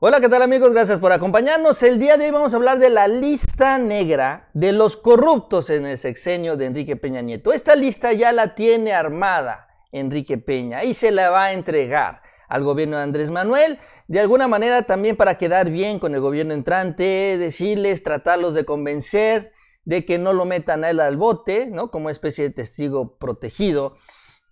Hola, ¿qué tal amigos? Gracias por acompañarnos. El día de hoy vamos a hablar de la lista negra de los corruptos en el sexenio de Enrique Peña Nieto. Esta lista ya la tiene armada Enrique Peña y se la va a entregar al gobierno de Andrés Manuel, de alguna manera también para quedar bien con el gobierno entrante, decirles, tratarlos de convencer de que no lo metan a él al bote, ¿no? Como especie de testigo protegido.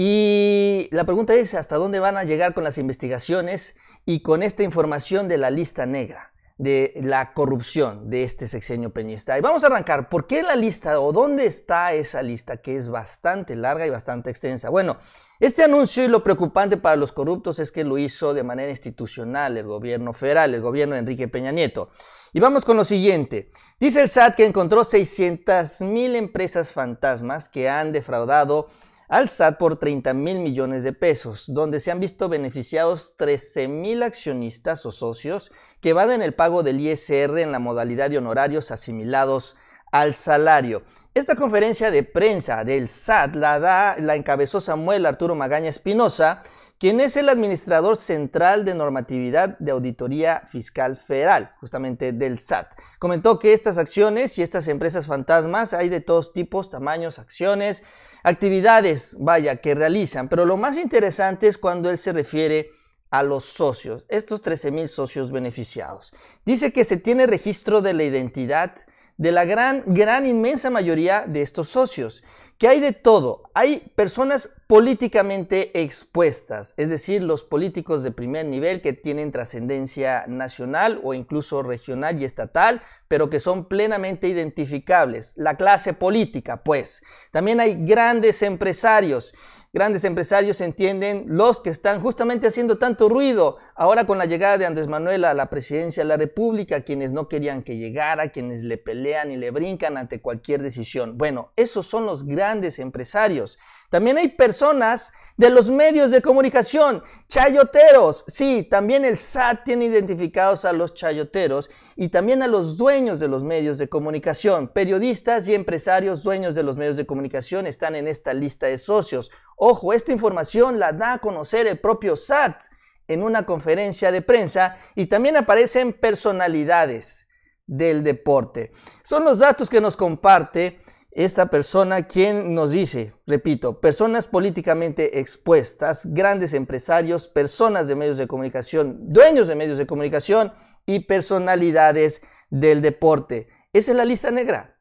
Y la pregunta es, ¿hasta dónde van a llegar con las investigaciones y con esta información de la lista negra, de la corrupción de este sexenio peñista? Y vamos a arrancar, ¿por qué la lista o dónde está esa lista que es bastante larga y bastante extensa? Bueno, este anuncio y lo preocupante para los corruptos es que lo hizo de manera institucional el gobierno federal, el gobierno de Enrique Peña Nieto. Y vamos con lo siguiente. Dice el SAT que encontró 600 mil empresas fantasmas que han defraudado al SAT por 30 mil millones de pesos, donde se han visto beneficiados 13 mil accionistas o socios que van en el pago del ISR en la modalidad de honorarios asimilados al salario. Esta conferencia de prensa del SAT la da, la encabezó Samuel Arturo Magaña Espinosa, quien es el administrador central de normatividad de auditoría fiscal federal, justamente del SAT. Comentó que estas acciones y estas empresas fantasmas hay de todos tipos, tamaños, acciones, actividades, vaya, que realizan, pero lo más interesante es cuando él se refiere a los socios, estos 13.000 socios beneficiados. Dice que se tiene registro de la identidad de la gran, gran, inmensa mayoría de estos socios, que hay de todo. Hay personas políticamente expuestas, es decir, los políticos de primer nivel que tienen trascendencia nacional o incluso regional y estatal, pero que son plenamente identificables. La clase política, pues. También hay grandes empresarios grandes empresarios entienden los que están justamente haciendo tanto ruido, Ahora con la llegada de Andrés Manuel a la presidencia de la República, quienes no querían que llegara, quienes le pelean y le brincan ante cualquier decisión. Bueno, esos son los grandes empresarios. También hay personas de los medios de comunicación, chayoteros. Sí, también el SAT tiene identificados a los chayoteros y también a los dueños de los medios de comunicación. Periodistas y empresarios dueños de los medios de comunicación están en esta lista de socios. Ojo, esta información la da a conocer el propio SAT en una conferencia de prensa y también aparecen personalidades del deporte. Son los datos que nos comparte esta persona quien nos dice, repito, personas políticamente expuestas, grandes empresarios, personas de medios de comunicación, dueños de medios de comunicación y personalidades del deporte. Esa es la lista negra.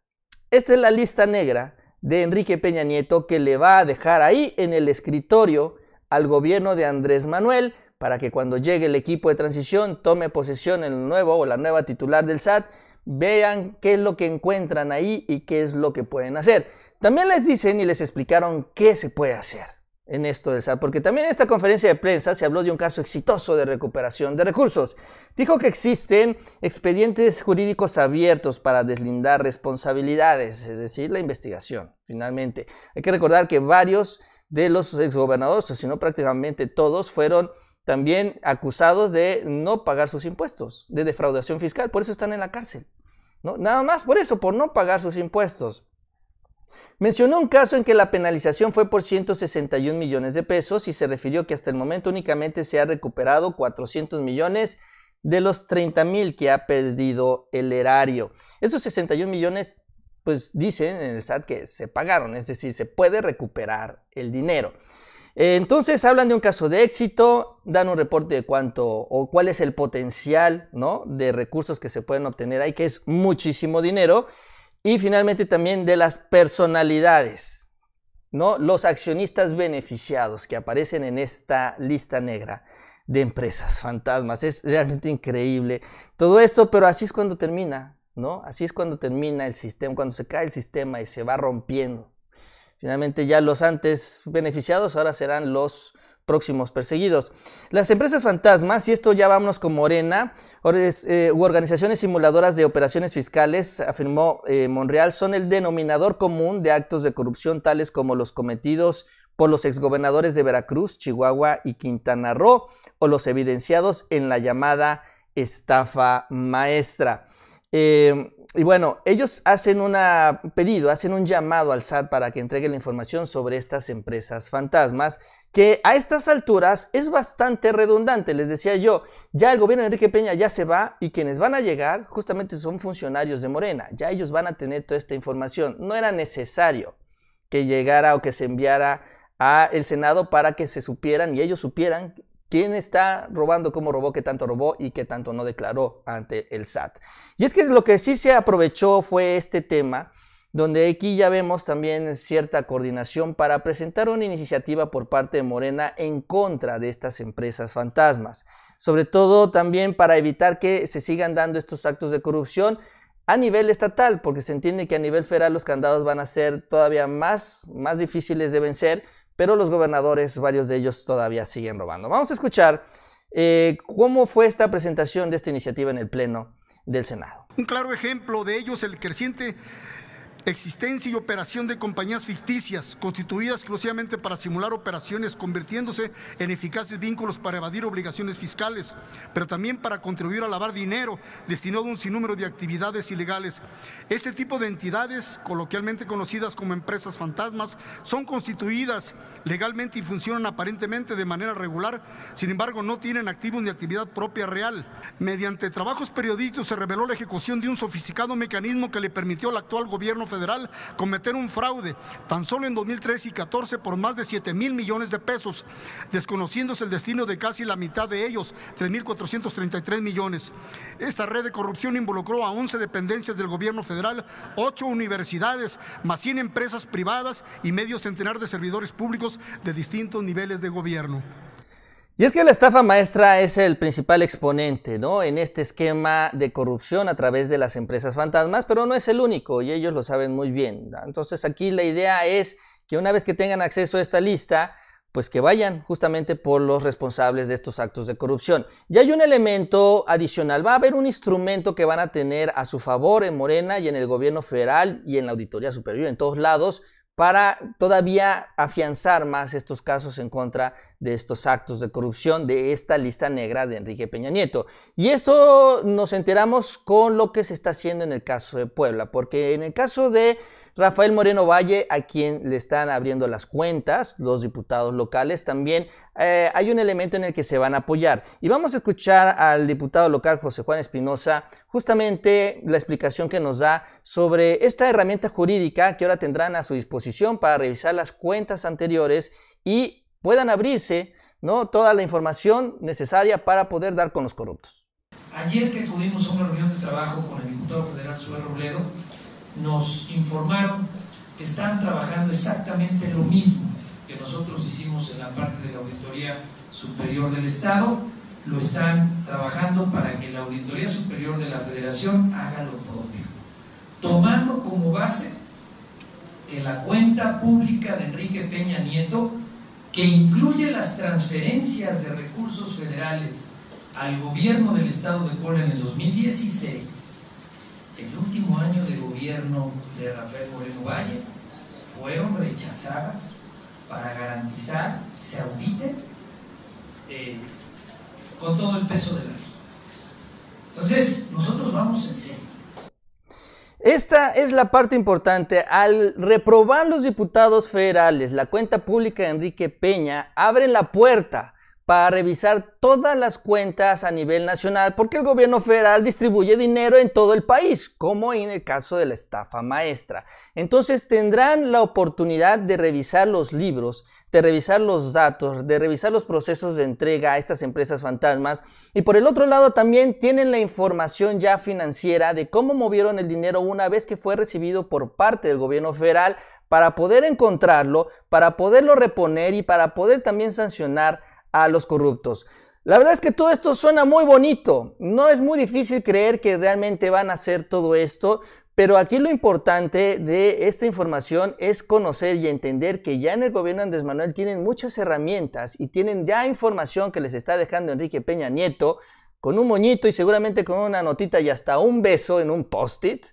Esa es la lista negra de Enrique Peña Nieto que le va a dejar ahí en el escritorio al gobierno de Andrés Manuel para que cuando llegue el equipo de transición, tome posesión el nuevo o la nueva titular del SAT, vean qué es lo que encuentran ahí y qué es lo que pueden hacer. También les dicen y les explicaron qué se puede hacer en esto del SAT, porque también en esta conferencia de prensa se habló de un caso exitoso de recuperación de recursos. Dijo que existen expedientes jurídicos abiertos para deslindar responsabilidades, es decir, la investigación, finalmente. Hay que recordar que varios de los exgobernadores, o si no prácticamente todos, fueron también acusados de no pagar sus impuestos, de defraudación fiscal, por eso están en la cárcel. ¿no? Nada más por eso, por no pagar sus impuestos. Mencionó un caso en que la penalización fue por 161 millones de pesos y se refirió que hasta el momento únicamente se ha recuperado 400 millones de los 30 mil que ha perdido el erario. Esos 61 millones, pues dicen en el SAT que se pagaron, es decir, se puede recuperar el dinero entonces hablan de un caso de éxito, dan un reporte de cuánto o cuál es el potencial de recursos que se pueden obtener ahí, que es muchísimo dinero. Y finalmente también de las personalidades, ¿no? los accionistas beneficiados que aparecen en esta lista negra de empresas fantasmas. Es realmente increíble todo esto, pero así es cuando termina, ¿no? Así es cuando termina el sistema, cuando se cae el sistema y se va rompiendo. Finalmente ya los antes beneficiados ahora serán los próximos perseguidos. Las empresas fantasmas, y esto ya vámonos con Morena, eh, u organizaciones simuladoras de operaciones fiscales, afirmó eh, Monreal, son el denominador común de actos de corrupción tales como los cometidos por los exgobernadores de Veracruz, Chihuahua y Quintana Roo, o los evidenciados en la llamada estafa maestra. Eh, y bueno, ellos hacen un pedido, hacen un llamado al SAT para que entregue la información sobre estas empresas fantasmas, que a estas alturas es bastante redundante. Les decía yo, ya el gobierno de Enrique Peña ya se va y quienes van a llegar justamente son funcionarios de Morena. Ya ellos van a tener toda esta información. No era necesario que llegara o que se enviara a el Senado para que se supieran y ellos supieran quién está robando, cómo robó, qué tanto robó y qué tanto no declaró ante el SAT. Y es que lo que sí se aprovechó fue este tema, donde aquí ya vemos también cierta coordinación para presentar una iniciativa por parte de Morena en contra de estas empresas fantasmas, sobre todo también para evitar que se sigan dando estos actos de corrupción a nivel estatal, porque se entiende que a nivel federal los candados van a ser todavía más, más difíciles de vencer, pero los gobernadores, varios de ellos todavía siguen robando. Vamos a escuchar eh, cómo fue esta presentación de esta iniciativa en el Pleno del Senado. Un claro ejemplo de ello es el creciente existencia y operación de compañías ficticias constituidas exclusivamente para simular operaciones, convirtiéndose en eficaces vínculos para evadir obligaciones fiscales, pero también para contribuir a lavar dinero destinado a un sinnúmero de actividades ilegales. Este tipo de entidades, coloquialmente conocidas como empresas fantasmas, son constituidas legalmente y funcionan aparentemente de manera regular, sin embargo no tienen activos ni actividad propia real. Mediante trabajos periodísticos se reveló la ejecución de un sofisticado mecanismo que le permitió al actual gobierno federal cometer un fraude tan solo en 2013 y 14 por más de 7 mil millones de pesos, desconociéndose el destino de casi la mitad de ellos, 3.433 millones. Esta red de corrupción involucró a 11 dependencias del gobierno federal, 8 universidades, más 100 empresas privadas y medio centenar de servidores públicos de distintos niveles de gobierno. Y es que la estafa maestra es el principal exponente, ¿no? En este esquema de corrupción a través de las empresas fantasmas, pero no es el único y ellos lo saben muy bien. Entonces aquí la idea es que una vez que tengan acceso a esta lista, pues que vayan justamente por los responsables de estos actos de corrupción. Y hay un elemento adicional, va a haber un instrumento que van a tener a su favor en Morena y en el gobierno federal y en la Auditoría Superior, en todos lados, para todavía afianzar más estos casos en contra de estos actos de corrupción de esta lista negra de Enrique Peña Nieto. Y esto nos enteramos con lo que se está haciendo en el caso de Puebla, porque en el caso de Rafael Moreno Valle, a quien le están abriendo las cuentas, los diputados locales también, eh, hay un elemento en el que se van a apoyar. Y vamos a escuchar al diputado local José Juan Espinosa justamente la explicación que nos da sobre esta herramienta jurídica que ahora tendrán a su disposición para revisar las cuentas anteriores y puedan abrirse ¿no? toda la información necesaria para poder dar con los corruptos. Ayer que tuvimos una reunión de trabajo con el diputado federal Suárez Robledo, nos informaron que están trabajando exactamente lo mismo que nosotros hicimos en la parte de la Auditoría Superior del Estado, lo están trabajando para que la Auditoría Superior de la Federación haga lo propio, tomando como base que la cuenta pública de Enrique Peña Nieto, que incluye las transferencias de recursos federales al gobierno del Estado de Puebla en el 2016, el último año de gobierno de Rafael Moreno Valle fueron rechazadas para garantizar se audite eh, con todo el peso de la ley. Entonces, nosotros vamos en serio. Esta es la parte importante. Al reprobar los diputados federales la cuenta pública de Enrique Peña, abren la puerta para revisar todas las cuentas a nivel nacional, porque el gobierno federal distribuye dinero en todo el país, como en el caso de la estafa maestra. Entonces tendrán la oportunidad de revisar los libros, de revisar los datos, de revisar los procesos de entrega a estas empresas fantasmas. Y por el otro lado también tienen la información ya financiera de cómo movieron el dinero una vez que fue recibido por parte del gobierno federal para poder encontrarlo, para poderlo reponer y para poder también sancionar a los corruptos. La verdad es que todo esto suena muy bonito. No es muy difícil creer que realmente van a hacer todo esto, pero aquí lo importante de esta información es conocer y entender que ya en el gobierno de Andrés Manuel tienen muchas herramientas y tienen ya información que les está dejando Enrique Peña Nieto con un moñito y seguramente con una notita y hasta un beso en un post-it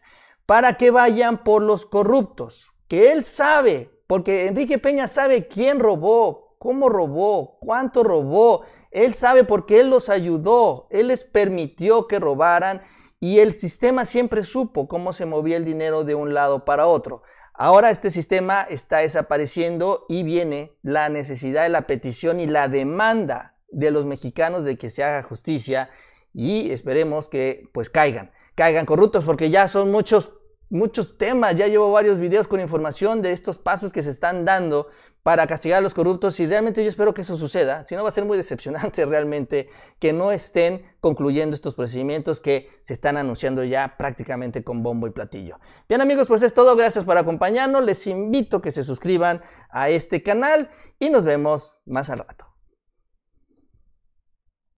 para que vayan por los corruptos, que él sabe, porque Enrique Peña sabe quién robó, cómo robó, cuánto robó. Él sabe porque Él los ayudó, Él les permitió que robaran y el sistema siempre supo cómo se movía el dinero de un lado para otro. Ahora este sistema está desapareciendo y viene la necesidad de la petición y la demanda de los mexicanos de que se haga justicia y esperemos que pues caigan, caigan corruptos porque ya son muchos muchos temas, ya llevo varios videos con información de estos pasos que se están dando para castigar a los corruptos y realmente yo espero que eso suceda, si no va a ser muy decepcionante realmente que no estén concluyendo estos procedimientos que se están anunciando ya prácticamente con bombo y platillo. Bien amigos, pues es todo, gracias por acompañarnos, les invito a que se suscriban a este canal y nos vemos más al rato.